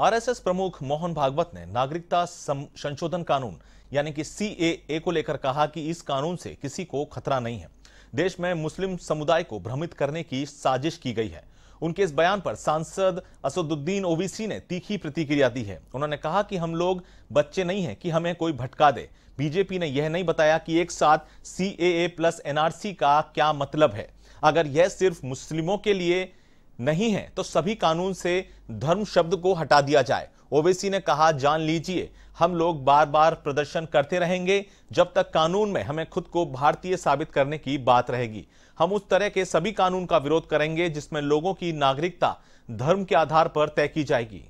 RSS प्रमुख मोहन भागवत ने नागरिकता संशोधन कानून यानी कि सीएए को लेकर कहा कि इस कानून से किसी को खतरा नहीं है देश में मुस्लिम समुदाय को भ्रमित करने की साजिश की गई है उनके इस बयान पर सांसद असदुद्दीन ओवीसी ने तीखी प्रतिक्रिया दी है उन्होंने कहा कि हम लोग बच्चे नहीं हैं कि हमें कोई भटका दे बीजेपी ने यह नहीं बताया कि एक साथ सीएए प्लस एनआरसी का क्या मतलब है अगर यह सिर्फ मुस्लिमों के लिए नहीं है तो सभी कानून से धर्म शब्द को हटा दिया जाए ओवैसी ने कहा जान लीजिए हम लोग बार बार प्रदर्शन करते रहेंगे जब तक कानून में हमें खुद को भारतीय साबित करने की बात रहेगी हम उस तरह के सभी कानून का विरोध करेंगे जिसमें लोगों की नागरिकता धर्म के आधार पर तय की जाएगी